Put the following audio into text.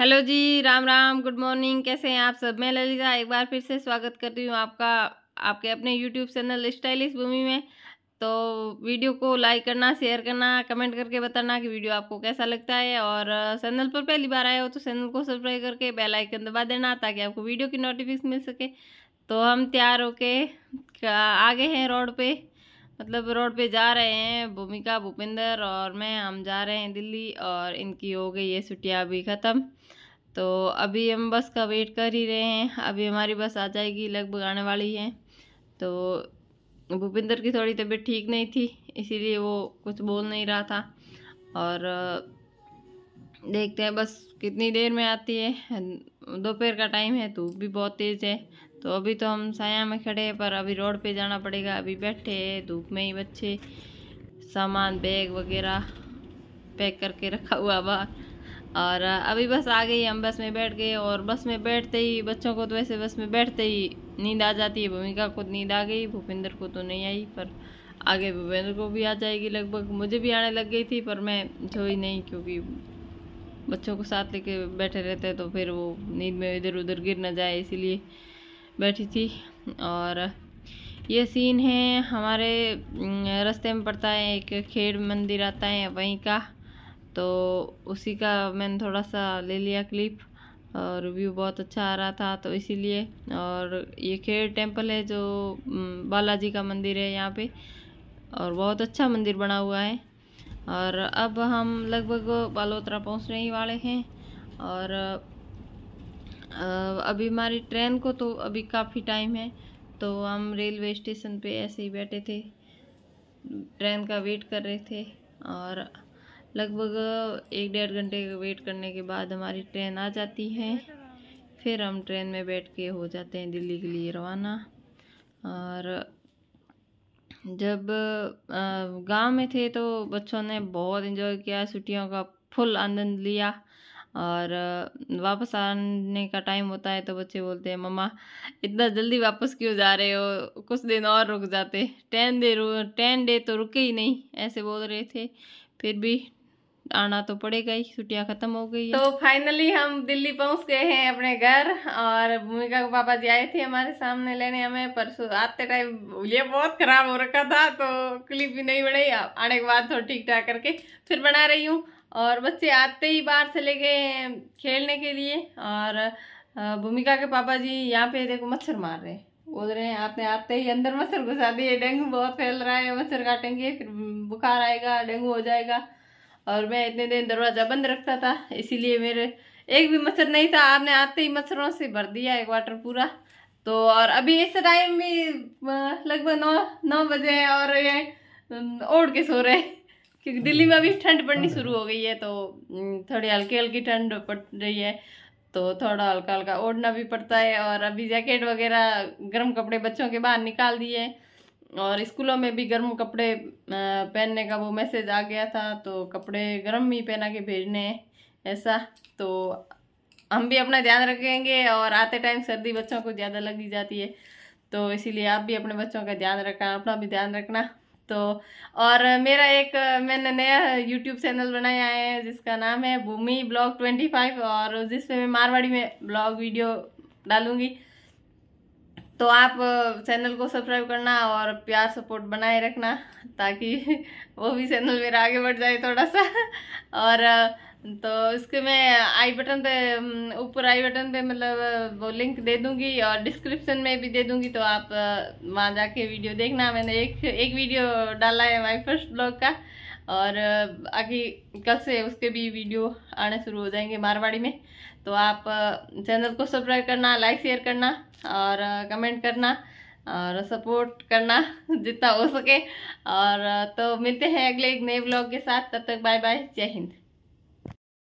hello जी Ram Ram good morning कैसे हैं आप सब मैं ललिता एक बार फिर से स्वागत करती हूँ आपका आपके अपने यूट्यूब चैनल स्टाइलिश भूमि में तो वीडियो को लाइक करना शेयर करना कमेंट करके बताना कि वीडियो आपको कैसा लगता है और चैनल पर पहली बार आए हो तो चैनल को सब्सक्राइब करके बेल आइकन दबा देना ताकि आपको वीडियो की नोटिफिकेशन मिल सके तो हम तैयार होके आगे हैं रोड पर मतलब रोड पे जा रहे हैं भूमिका भूपिंदर और मैं हम जा रहे हैं दिल्ली और इनकी हो गई है छुट्टियाँ अभी ख़त्म तो अभी हम बस का वेट कर ही रहे हैं अभी हमारी बस आ जाएगी लगभग आने वाली है तो भूपिंदर की थोड़ी तबीयत ठीक नहीं थी इसीलिए वो कुछ बोल नहीं रहा था और देखते हैं बस कितनी देर में आती है दोपहर का टाइम है धूप भी बहुत तेज़ है तो अभी तो हम साया में खड़े हैं पर अभी रोड पे जाना पड़ेगा अभी बैठे धूप में ही बच्चे सामान बैग वगैरह पैक करके रखा हुआ बाहर और अभी बस आ गई हम बस में बैठ गए और बस में बैठते ही बच्चों को तो वैसे बस में बैठते ही नींद आ जाती है भूमिका को तो नींद आ गई भूपेंद्र को तो नहीं आई पर आगे भूपेंद्र को भी आ जाएगी लगभग मुझे भी आने लग गई थी पर मैं जो ही नहीं क्योंकि बच्चों को साथ लेके बैठे रहते हैं तो फिर वो नींद में इधर उधर गिर ना जाए इसीलिए बैठी थी और ये सीन है हमारे रास्ते में पड़ता है एक खेड़ मंदिर आता है वहीं का तो उसी का मैंने थोड़ा सा ले लिया क्लिप और व्यू बहुत अच्छा आ रहा था तो इसीलिए और ये खेड़ टेम्पल है जो बालाजी का मंदिर है यहाँ पे और बहुत अच्छा मंदिर बना हुआ है और अब हम लगभग बालोतरा पहुँचने ही वाले हैं और अभी हमारी ट्रेन को तो अभी काफ़ी टाइम है तो हम रेलवे स्टेशन पे ऐसे ही बैठे थे ट्रेन का वेट कर रहे थे और लगभग एक डेढ़ घंटे का वेट करने के बाद हमारी ट्रेन आ जाती है फिर हम ट्रेन में बैठ के हो जाते हैं दिल्ली के लिए रवाना और जब गांव में थे तो बच्चों ने बहुत इन्जॉय किया छुट्टियों का फुल आनंद लिया और वापस आने का टाइम होता है तो बच्चे बोलते हैं मम्मा इतना जल्दी वापस क्यों जा रहे हो कुछ दिन और रुक जाते टेन डे टेन डे तो रुके ही नहीं ऐसे बोल रहे थे फिर भी आना तो पड़ेगा ही छुट्टियाँ खत्म हो गई तो फाइनली हम दिल्ली पहुंच गए हैं अपने घर और भूमिका के पापा जी आए थे हमारे सामने लेने हमें परसों आते टाइम ये बहुत खराब हो रखा था तो क्लिप भी नहीं बनाई आने के बाद थोड़ा तो ठीक ठाक करके फिर बना रही हूँ और बच्चे आते ही बाहर चले गए हैं खेलने के लिए और भूमिका के पापा जी यहाँ पे देखो मच्छर मार रहे बोल रहे हैं आपने आते ही अंदर मच्छर घुसा दिए डेंगू बहुत फैल रहा है मच्छर काटेंगे फिर बुखार आएगा डेंगू हो जाएगा और मैं इतने दिन दरवाज़ा बंद रखता था इसीलिए मेरे एक भी मच्छर नहीं था आपने आते ही मच्छरों से भर दिया एक वाटर पूरा तो और अभी इस टाइम में लगभग नौ नौ बजे है और ये ओढ़ के सो रहे क्योंकि दिल्ली में अभी ठंड पड़नी शुरू हो गई है तो थोड़ी हल्की हल्की ठंड पड़ रही है तो थोड़ा हल्का हल्का ओढ़ना भी पड़ता है और अभी जैकेट वगैरह गर्म कपड़े बच्चों के बाहर निकाल दिए हैं और स्कूलों में भी गर्म कपड़े पहनने का वो मैसेज आ गया था तो कपड़े गर्म ही पहना के भेजने ऐसा तो हम भी अपना ध्यान रखेंगे और आते टाइम सर्दी बच्चों को ज़्यादा लगी जाती है तो इसीलिए आप भी अपने बच्चों का ध्यान रखना अपना भी ध्यान रखना तो और मेरा एक मैंने नया यूट्यूब चैनल बनाया है जिसका नाम है भूमि ब्लॉग ट्वेंटी फाइव और जिसमें मैं मारवाड़ी में ब्लॉग वीडियो डालूँगी तो आप चैनल को सब्सक्राइब करना और प्यार सपोर्ट बनाए रखना ताकि वो भी चैनल मेरा आगे बढ़ जाए थोड़ा सा और तो इसके मैं आई बटन पे ऊपर आई बटन पे मतलब वो लिंक दे दूंगी और डिस्क्रिप्शन में भी दे दूंगी तो आप वहाँ जाके वीडियो देखना मैंने एक एक वीडियो डाला है माई फर्स्ट ब्लॉग का और आगे कल से उसके भी वीडियो आने शुरू हो जाएंगे मारवाड़ी में तो आप चैनल को सब्सक्राइब करना लाइक शेयर करना और कमेंट करना और सपोर्ट करना जितना हो सके और तो मिलते हैं अगले एक नए ब्लॉग के साथ तब तक बाय बाय जय हिंद